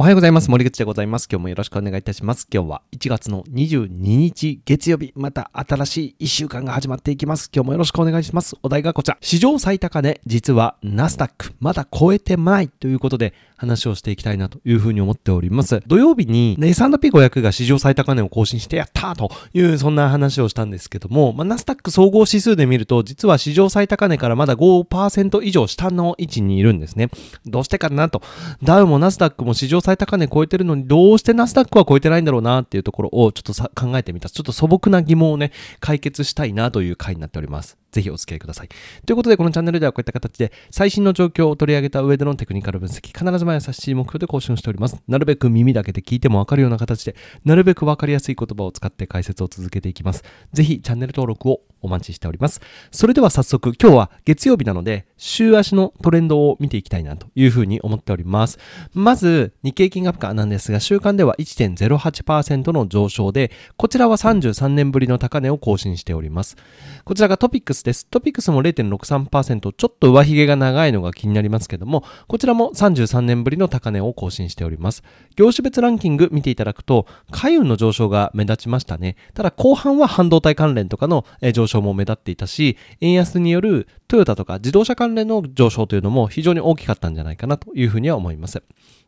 おはようございます。森口でございます。今日もよろしくお願いいたします。今日は1月の22日月曜日、また新しい1週間が始まっていきます。今日もよろしくお願いします。お題がこちら。史上最高値、実はナスダック、まだ超えてないということで話をしていきたいなというふうに思っております。土曜日に、ね、S&P500 が史上最高値を更新してやったという、そんな話をしたんですけども、まナスダック総合指数で見ると、実は史上最高値からまだ5%以上下の位置にいるんですね。どうしてかなと。ダウもナスダックも史上最高値超えてるのにどうしてナスダックは超えてないんだろうなっていうところをちょっと考えてみたちょっと素朴な疑問をね解決したいなという回になっております。ぜひお付き合いください。ということで、このチャンネルではこういった形で最新の状況を取り上げた上でのテクニカル分析、必ず毎朝7時目標で更新しております。なるべく耳だけで聞いてもわかるような形で、なるべくわかりやすい言葉を使って解説を続けていきます。ぜひチャンネル登録をお待ちしております。それでは早速、今日は月曜日なので、週足のトレンドを見ていきたいなというふうに思っております。まず、日経金額価なんですが、週間では1.08%の上昇で、こちらは33年ぶりの高値を更新しております。こちらがトピックスです。トピックスも0.63%、ちょっと上髭が長いのが気になりますけども、こちらも33年ぶりの高値を更新しております。業種別ランキング見ていただくと、海運の上昇が目立ちましたね。ただ後半は半導体関連とかの上昇も目立っていたし、円安によるトヨタとか自動車関連の上昇というのも非常に大きかったんじゃないかなというふうには思います。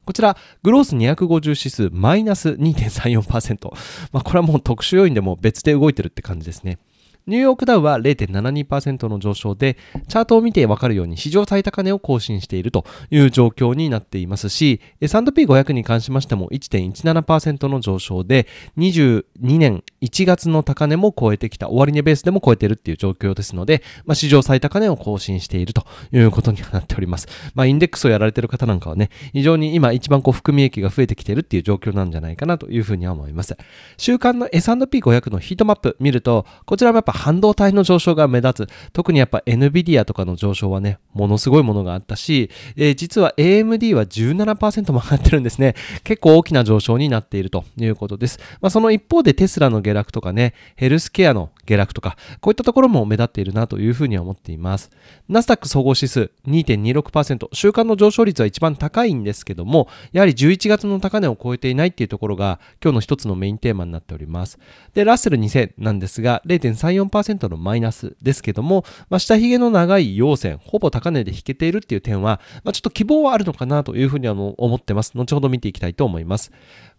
こちら、グロース250指数マイナス2.34%。まあ、これはもう特殊要因でも別で動いてるって感じですね。ニューヨークダウは0.72%の上昇で、チャートを見てわかるように史上最高値を更新しているという状況になっていますし、S&P500 に関しましても1.17%の上昇で、22年1月の高値も超えてきた、終値ベースでも超えてるっていう状況ですので、まあ、史上最高値を更新しているということにはなっております。まあ、インデックスをやられてる方なんかはね、非常に今一番こう含み益が増えてきてるっていう状況なんじゃないかなというふうには思います。週間の S&P500 のヒートマップ見ると、こちらもやっぱ半導体の上昇が目立つ。特にやっぱ NVIDIA とかの上昇はね、ものすごいものがあったし、えー、実は AMD は17%も上がってるんですね。結構大きな上昇になっているということです。まあ、その一方でテスラの下落とかね、ヘルスケアの下落とか、こういったところも目立っているなというふうには思っています。ナスダック総合指数2.26%、週間の上昇率は一番高いんですけども、やはり11月の高値を超えていないっていうところが今日の一つのメインテーマになっております。で、ラッセル2000なんですが、0.34%のマイナスですけども、まあ、下髭の長い陽線、ほぼ高値で引けているっていう点は、まあ、ちょっと希望はあるのかなというふうには思ってます。後ほど見ていきたいと思います。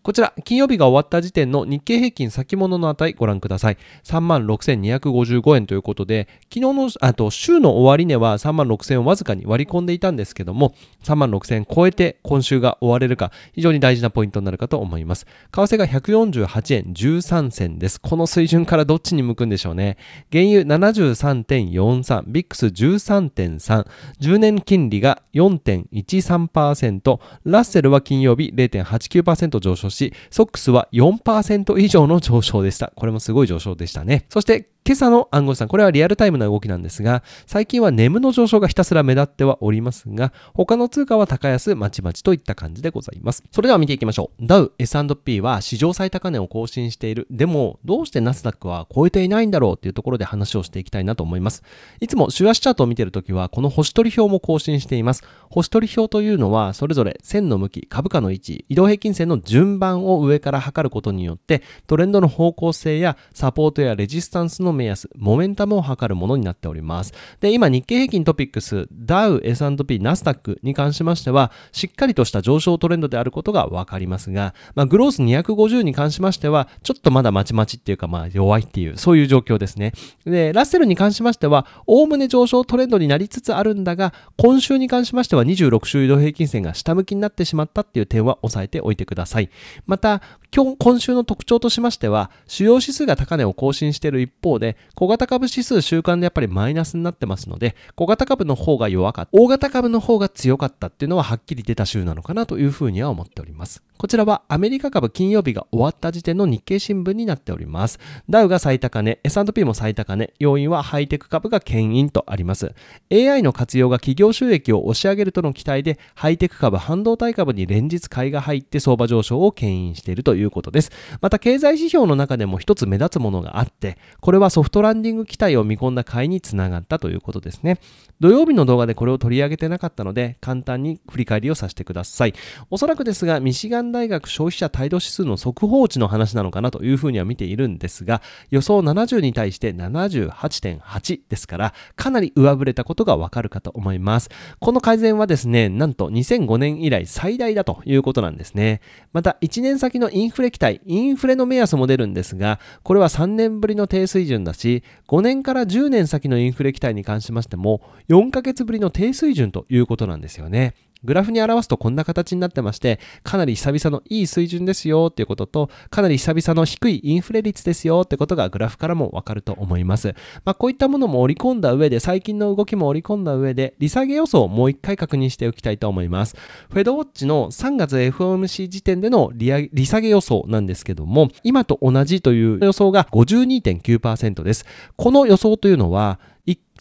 こちら、金曜日が終わった時点の日経平均先物の値ご覧ください。36,255円ということで、昨日の、あと、週の終値は36,000をわずかに割り込んでいたんですけども、36,000超えて今週が終われるか、非常に大事なポイントになるかと思います。為替が148円13銭です。この水準からどっちに向くんでしょうね。原油73.43、ビックス13.3、10年金利が4.13%、ラッセルは金曜日0.89%上昇し、ソックスは4%以上の上昇でした。これもすごい上昇でしたね。そして、今朝の暗号資産、これはリアルタイムな動きなんですが、最近はネムの上昇がひたすら目立ってはおりますが、他の通貨は高安、まちまちといった感じでございます。それでは見ていきましょう。ダウ、S&P は史上最高値を更新している。でも、どうしてナスダックは超えていないんだろうというところで話をしていきたいなと思います。いつも週足チャートを見ているときは、この星取り表も更新しています。星取り表というのは、それぞれ線の向き、株価の位置、移動平均線の順番を上から測ることによって、トレンドの方向性やサポートやレジスタンスのの目安、モメンタムを測るものになっております。で、今日経平均トピックス、ダウ、S&P、ナスダックに関しましては、しっかりとした上昇トレンドであることがわかりますが、まあ、グロース250に関しましては、ちょっとまだまちまちっていうか、まあ弱いっていう、そういう状況ですね。で、ラッセルに関しましては、おおむね上昇トレンドになりつつあるんだが、今週に関しましては26週移動平均線が下向きになってしまったっていう点は押さえておいてください。また、今日、今週の特徴としましては、主要指数が高値を更新している一方で、小型株指数週間でやっぱりマイナスになってますので、小型株の方が弱かった、大型株の方が強かったっていうのははっきり出た週なのかなというふうには思っております。こちらはアメリカ株金曜日が終わった時点の日経新聞になっております。ダウが最高値、S&P も最高値、要因はハイテク株が牽引とあります。AI の活用が企業収益を押し上げるとの期待で、ハイテク株、半導体株に連日買いが入って相場上昇を牽引しているということです。また経済指標の中でも一つ目立つものがあって、これはソフトランディング期待を見込んだ買いにつながったということですね。土曜日の動画でこれを取り上げてなかったので、簡単に振り返りをさせてください。おそらくですが、ミシガン大学消費者態度指数の速報値の話なのかなというふうには見ているんですが、予想70に対して78.8ですから、かなり上振れたことがわかるかと思います。この改善はですね、なんと2005年以来最大だということなんですね。また、1年先のインフレ期待、インフレの目安も出るんですが、これは3年ぶりの低水準だし、5年から10年先のインフレ期待に関しましても、4ヶ月ぶりの低水準ということなんですよね。グラフに表すとこんな形になってまして、かなり久々のいい水準ですよっていうことと、かなり久々の低いインフレ率ですよってことがグラフからもわかると思います。まあ、こういったものも織り込んだ上で、最近の動きも織り込んだ上で、利下げ予想をもう一回確認しておきたいと思います。フェドウォッチの3月 FOMC 時点での利下げ予想なんですけども、今と同じという予想が52.9%です。この予想というのは、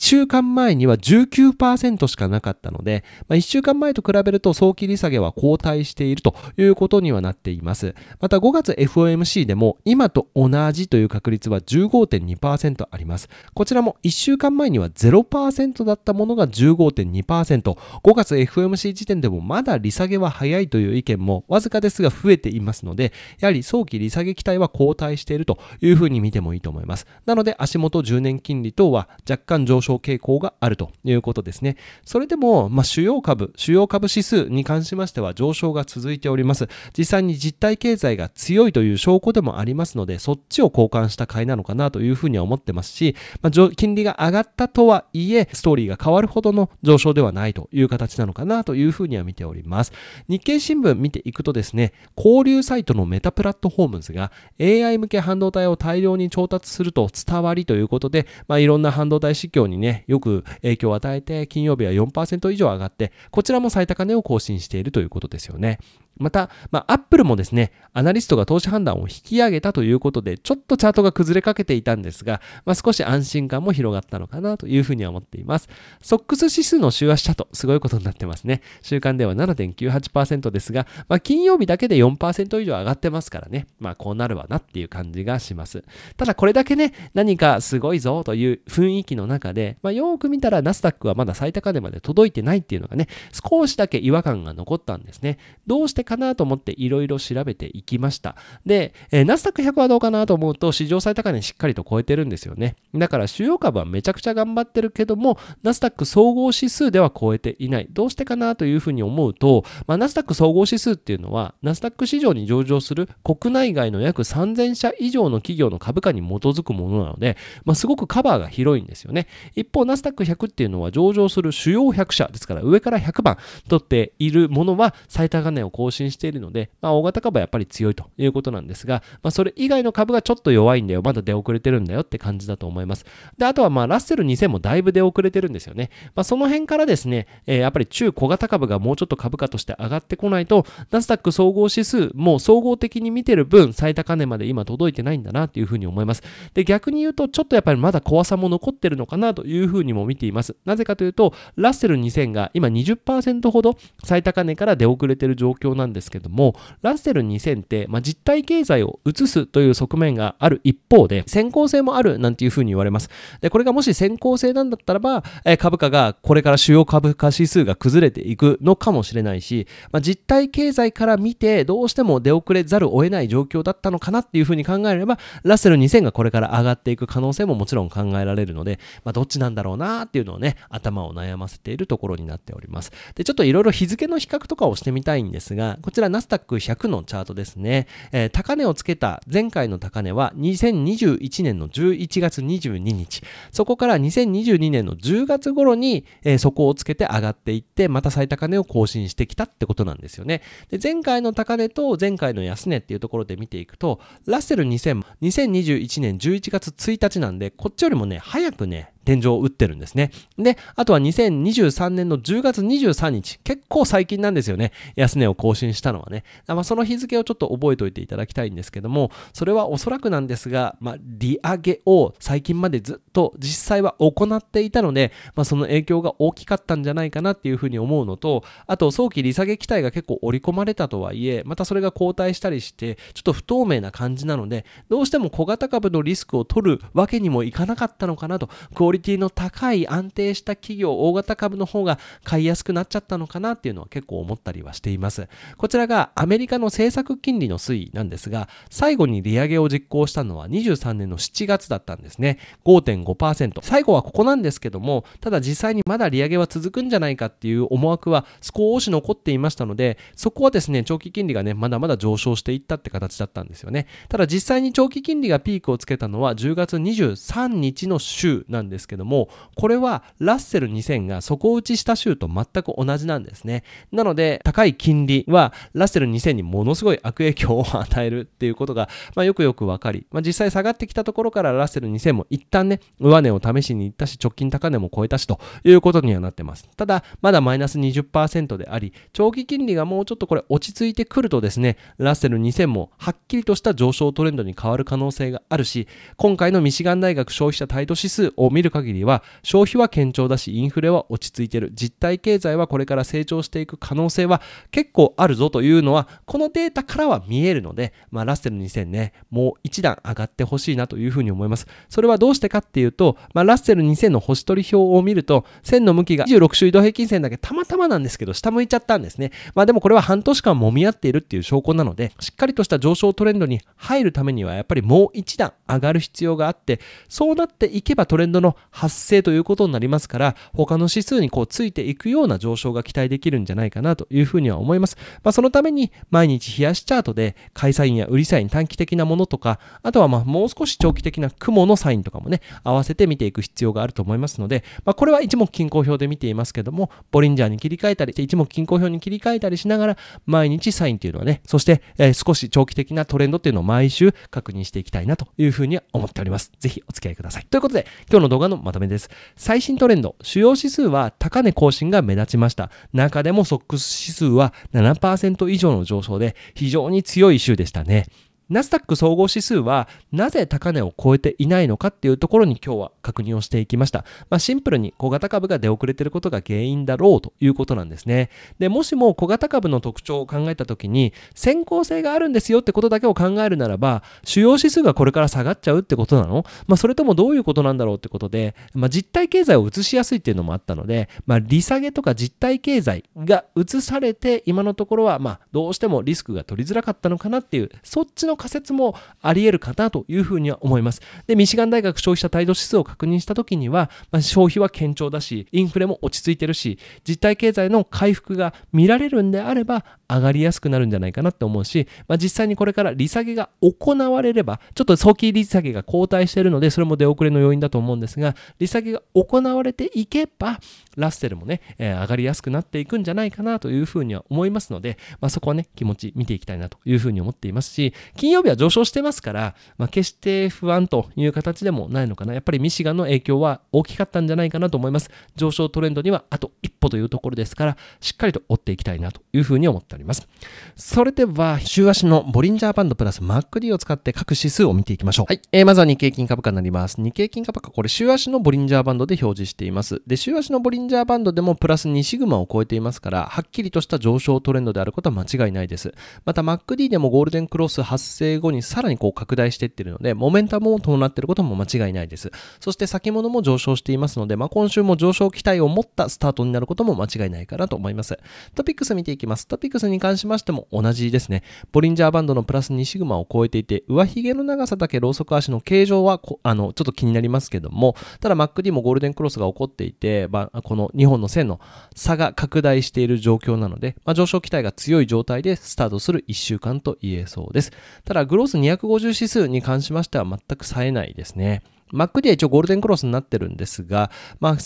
週間前には19%しかなかったので、まあ、1週間前と比べると早期利下げは後退しているということにはなっています。また5月 FOMC でも今と同じという確率は15.2%あります。こちらも1週間前には0%だったものが15.2%。5月 FOMC 時点でもまだ利下げは早いという意見もわずかですが増えていますので、やはり早期利下げ期待は後退しているというふうに見てもいいと思います。なので足元10年金利等は若干上昇昇傾向があるということですね。それでも、まあ、主要株、主要株指数に関しましては上昇が続いております。実際に実体経済が強いという証拠でもありますので、そっちを交換した買いなのかなというふうには思ってますし、まあ、金利が上がったとはいえ、ストーリーが変わるほどの上昇ではないという形なのかなというふうには見ております。日経新聞見ていくとですね、交流サイトのメタプラットフォームズが AI 向け半導体を大量に調達すると伝わりということで、まあ、いろんな半導体市況にね、よく影響を与えて、金曜日は4%以上上がって、こちらも最高値を更新しているということですよね。また、まあ、プルもですね、アナリストが投資判断を引き上げたということで、ちょっとチャートが崩れかけていたんですが、まあ、少し安心感も広がったのかなというふうには思っています。ソックス指数の週足チャート、すごいことになってますね。週間では7.98%ですが、まあ、金曜日だけで4%以上上がってますからね、まあ、こうなるわなっていう感じがします。ただ、これだけね、何かすごいぞという雰囲気の中で、まあ、よく見たらナスダックはまだ最高値まで届いてないっていうのがね、少しだけ違和感が残ったんですね。どうしてかなと思っていろいろ調べていきました。で、えナスダック100はどうかなと思うと、史上最高値しっかりと超えてるんですよね。だから主要株はめちゃくちゃ頑張ってるけども、ナスダック総合指数では超えていない。どうしてかなというふうに思うと、まあ、ナスダック総合指数っていうのは、ナスダック市場に上場する国内外の約3000社以上の企業の株価に基づくものなので、まあ、すごくカバーが広いんですよね。一方、ナスダック100っていうのは上場する主要100社ですから上から100番取っているものは最高値を更新進しているので、まあ、大型株はやっぱり強いということなんですが、まあ、それ以外の株がちょっと弱いんだよ、まだ出遅れてるんだよって感じだと思います。で、あとはまあ、ラッセル2000もだいぶ出遅れてるんですよね。まあ、その辺からですね、えー、やっぱり中小型株がもうちょっと株価として上がってこないと、ナスダック総合指数、もう総合的に見てる分、最高値まで今届いてないんだなというふうに思います。で、逆に言うと、ちょっとやっぱりまだ怖さも残ってるのかなというふうにも見ています。なぜかというと、ラッセル2000が今20%ほど最高値から出遅れてる状況なんですけども、ラッセル2000って、まあ、実体経済を移すという側面がある一方で、先行性もあるなんていうふうに言われます。で、これがもし先行性なんだったらば、え株価がこれから主要株価指数が崩れていくのかもしれないし、まあ、実体経済から見て、どうしても出遅れざるを得ない状況だったのかなっていうふうに考えれば、ラッセル2000がこれから上がっていく可能性ももちろん考えられるので、まあ、どっちなんだろうなっていうのをね、頭を悩ませているところになっております。で、ちょっといろいろ日付の比較とかをしてみたいんですが、こちらナスダック100のチャートですね。えー、高値をつけた前回の高値は2021年の11月22日。そこから2022年の10月頃に、えー、底をつけて上がっていって、また最高値を更新してきたってことなんですよね。で、前回の高値と前回の安値っていうところで見ていくと、ラッセル2000、2021年11月1日なんで、こっちよりもね、早くね、天井を打ってるんですね。で、あとは2023年の10月23日、結構最近なんですよね。安値を更新したのはね。まあ、その日付をちょっと覚えておいていただきたいんですけども、それはおそらくなんですが、まあ、利上げを最近までずっと実際は行っていたので、まあ、その影響が大きかったんじゃないかなっていうふうに思うのと、あと早期利下げ期待が結構織り込まれたとはいえ、またそれが後退したりして、ちょっと不透明な感じなので、どうしても小型株のリスクを取るわけにもいかなかったのかなと、クオリティの高い安定した企業、大型株の方が買いやすくなっちゃったのかなっていうのは結構思ったりはしています。こちらがアメリカの政策金利の推移なんですが、最後に利上げを実行したのは23年の7月だったんですね。5.5%。最後はここなんですけども、ただ実際にまだ利上げは続くんじゃないかっていう思惑は少し残っていましたので、そこはですね、長期金利がね、まだまだ上昇していったって形だったんですよね。ただ実際に長期金利がピークをつけたのは10月23日の週なんですですけども、これはラッセル2000が底打ちした州と全く同じなんですね。なので、高い金利はラッセル2000にものすごい悪影響を与えるっていうことが、まあ、よくよく分かり、まあ、実際下がってきたところからラッセル2000も一旦ね、上値を試しに行ったし、直近高値も超えたしということにはなってます。ただ、まだマイナス20%であり、長期金利がもうちょっとこれ落ち着いてくるとですね、ラッセル2000もはっきりとした上昇トレンドに変わる可能性があるし、今回のミシガン大学消費者態度指数を見るる限りは消費は堅調だしインフレは落ち着いてる実体経済はこれから成長していく可能性は結構あるぞというのはこのデータからは見えるので、まあ、ラッセル2000ねもう一段上がってほしいなというふうに思いますそれはどうしてかっていうと、まあ、ラッセル2000の星取り表を見ると線の向きが26周移動平均線だけたまたまなんですけど下向いちゃったんですねまあでもこれは半年間もみ合っているっていう証拠なのでしっかりとした上昇トレンドに入るためにはやっぱりもう一段上がる必要があってそうなっていけばトレンドの発生ということになりますから他の指数にこうついていくような上昇が期待できるんじゃないかなというふうには思います、まあ、そのために毎日冷やしチャートで買いサインや売りサイン短期的なものとかあとはまあもう少し長期的な雲のサインとかもね合わせて見ていく必要があると思いますので、まあ、これは一目均衡表で見ていますけどもボリンジャーに切り替えたり一目均衡表に切り替えたりしながら毎日サインというのはねそして、え少し長期的なトレンドっていうのを毎週確認していきたいなというふうには思っておりますぜひお付き合いくださいということで今日の動画のまとめです。最新トレンド、主要指数は高値更新が目立ちました。中でもソックス指数は7%以上の上昇で非常に強い週でしたね。ナスダック総合指数はなぜ高値を超えていないのかっていうところに今日は確認をしていきました。まあ、シンプルに小型株が出遅れていることが原因だろうということなんですね。で、もしも小型株の特徴を考えた時に先行性があるんですよってことだけを考えるならば主要指数がこれから下がっちゃうってことなのまあ、それともどういうことなんだろうってことで、まあ、実体経済を移しやすいっていうのもあったので、まあ、利下げとか実体経済が移されて今のところはまあどうしてもリスクが取りづらかったのかなっていうそっちの仮説もあり得るかなというふうには思います。で、ミシガン大学消費者態度指数を確認した時には、まあ、消費は堅調だし、インフレも落ち着いてるし、実体経済の回復が見られるんであれば、上がりやすくなるんじゃないかなって思うし、まあ、実際にこれから利下げが行われれば、ちょっと早期利下げが後退しているので、それも出遅れの要因だと思うんですが、利下げが行われていけば、ラッセルもね、えー、上がりやすくなっていくんじゃないかなというふうには思いますので、まあ、そこはね、気持ち見ていきたいなというふうに思っていますし、金金曜日は上昇してますから、まあ、決して不安という形でもないのかな。やっぱりミシガンの影響は大きかったんじゃないかなと思います。上昇トレンドにはあと一歩というところですから、しっかりと追っていきたいなというふうに思っております。それでは、週足のボリンジャーバンドプラス MacD を使って各指数を見ていきましょう。はい。えー、まずは日経金株価になります。日経金株価、これ週足のボリンジャーバンドで表示しています。で、週足のボリンジャーバンドでもプラス2シグマを超えていますから、はっきりとした上昇トレンドであることは間違いないです。また MacD でもゴールデンクロス発生生後にさらにこう拡大していってるので、モメンタムを伴っていることも間違いないです。そして先物も上昇していますので、まあ、今週も上昇期待を持ったスタートになることも間違いないかなと思います。トピックス見ていきます。トピックスに関しましても同じですね。ボリンジャーバンドのプラス2シグマを超えていて、上髭の長さだけローソク足の形状はあの、ちょっと気になりますけども、ただ MacD もゴールデンクロスが起こっていて、まあ、この2本の線の差が拡大している状況なので、まあ、上昇期待が強い状態でスタートする1週間と言えそうです。ただ、グロース250指数に関しましては全く冴えないですね。MacD は一応ゴールデンクロスになってるんですが、まあ、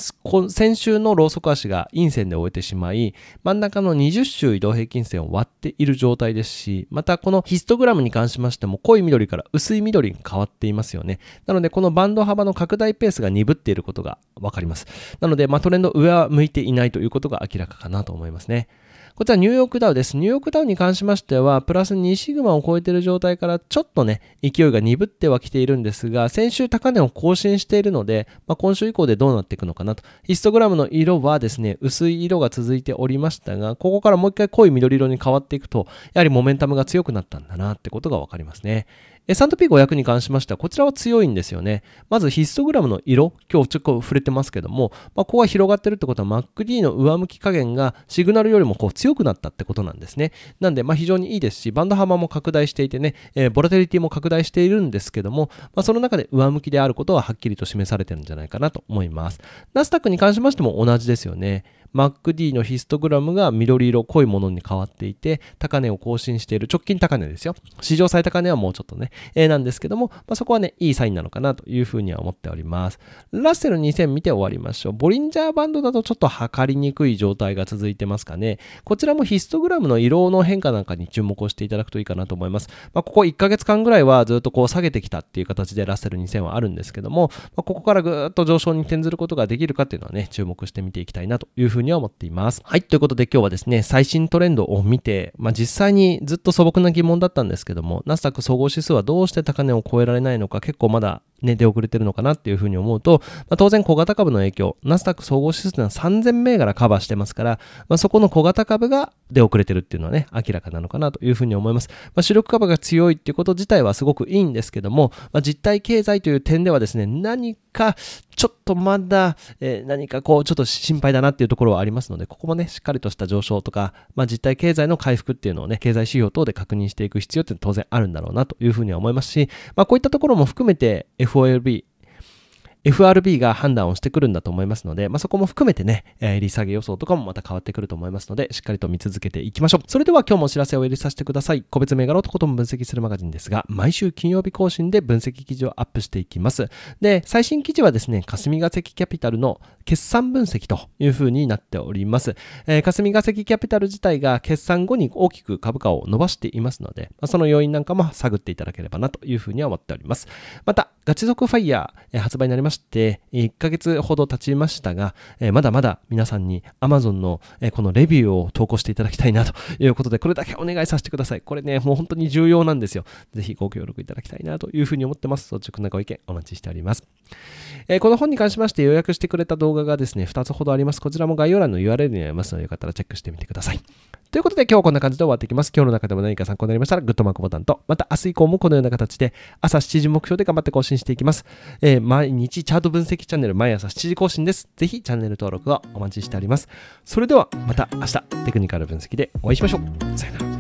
先週のローソク足が陰線で終えてしまい、真ん中の20周移動平均線を割っている状態ですし、またこのヒストグラムに関しましても濃い緑から薄い緑に変わっていますよね。なので、このバンド幅の拡大ペースが鈍っていることがわかります。なので、まあ、トレンド上は向いていないということが明らかかなと思いますね。こちらニューヨークダウです。ニューヨークダウに関しましては、プラス2シグマを超えている状態からちょっとね、勢いが鈍ってはきているんですが、先週高値を更新しているので、まあ、今週以降でどうなっていくのかなと。ヒストグラムの色はですね、薄い色が続いておりましたが、ここからもう一回濃い緑色に変わっていくと、やはりモメンタムが強くなったんだなってことがわかりますね。S&P500 に関しましては、こちらは強いんですよね。まずヒストグラムの色、今日ちょっと触れてますけども、まあ、ここが広がってるってことは、MacD の上向き加減がシグナルよりもこう強くなったってことなんですね。なんで、まあ、非常にいいですし、バンド幅も拡大していてね、えー、ボラテリティも拡大しているんですけども、まあ、その中で上向きであることははっきりと示されてるんじゃないかなと思います。ナスダックに関しましても同じですよね。MacD のヒストグラムが緑色濃いものに変わっていて、高値を更新している、直近高値ですよ。史上最高値はもうちょっとね、えー、なんですけども、まあ、そこはね、いいサインなのかなというふうには思っております。ラッセル2000見て終わりましょう。ボリンジャーバンドだとちょっと測りにくい状態が続いてますかね。こちらもヒストグラムの色の変化なんかに注目をしていただくといいかなと思います。まあ、ここ1ヶ月間ぐらいはずっとこう下げてきたっていう形でラッセル2000はあるんですけども、まあ、ここからぐーっと上昇に転ずることができるかっていうのはね、注目して見ていきたいなというふうにには思っています。はい、ということで今日はですね、最新トレンドを見て、まあ、実際にずっと素朴な疑問だったんですけども、ナスダック総合指数はどうして高値を超えられないのか結構まだ出遅れてるのかなっていうふうに思うと、まあ、当然小型株の影響、ナスダック総合指数というのは3000銘柄カバーしてますから、まあ、そこの小型株が出遅れてるっていうのはね、明らかなのかなというふうに思います。まあ、主力株が強いっていうこと自体はすごくいいんですけども、まあ、実体経済という点ではですね、何かちょっとまだ、えー、何かこう、ちょっと心配だなっていうところはありますので、ここもね、しっかりとした上昇とか、まあ、実体経済の回復っていうのをね、経済指標等で確認していく必要って当然あるんだろうなというふうには思いますし、まあ、こういったところも含めて、F p o r B. FRB が判断をしてくるんだと思いますので、まあ、そこも含めてね、えー、利下げ予想とかもまた変わってくると思いますので、しっかりと見続けていきましょう。それでは今日もお知らせを入れさせてください。個別銘柄をとことん分析するマガジンですが、毎週金曜日更新で分析記事をアップしていきます。で、最新記事はですね、霞ヶ関キャピタルの決算分析という風になっております。えー、霞ヶ関キャピタル自体が決算後に大きく株価を伸ばしていますので、まあ、その要因なんかも探っていただければなという風には思っております。また、ガチ族ファイヤー、えー、発売になりましたして、1ヶ月ほど経ちましたが、えー、まだまだ皆さんに Amazon の、えー、このレビューを投稿していただきたいなということで、これだけお願いさせてください。これね、もう本当に重要なんですよ。ぜひご協力いただきたいなというふうに思ってます。率直なご意見お待ちしております。えー、この本に関しまして予約してくれた動画がですね、2つほどあります。こちらも概要欄の URL にありますので、よかったらチェックしてみてください。ということで今日はこんな感じで終わっていきます。今日の中でも何か参考になりましたら、グッドマークボタンと、また明日以降もこのような形で、朝7時目標で頑張って更新していきます。えー、毎日チャート分析チャンネル、毎朝7時更新です。ぜひチャンネル登録をお待ちしております。それではまた明日、テクニカル分析でお会いしましょう。さよなら。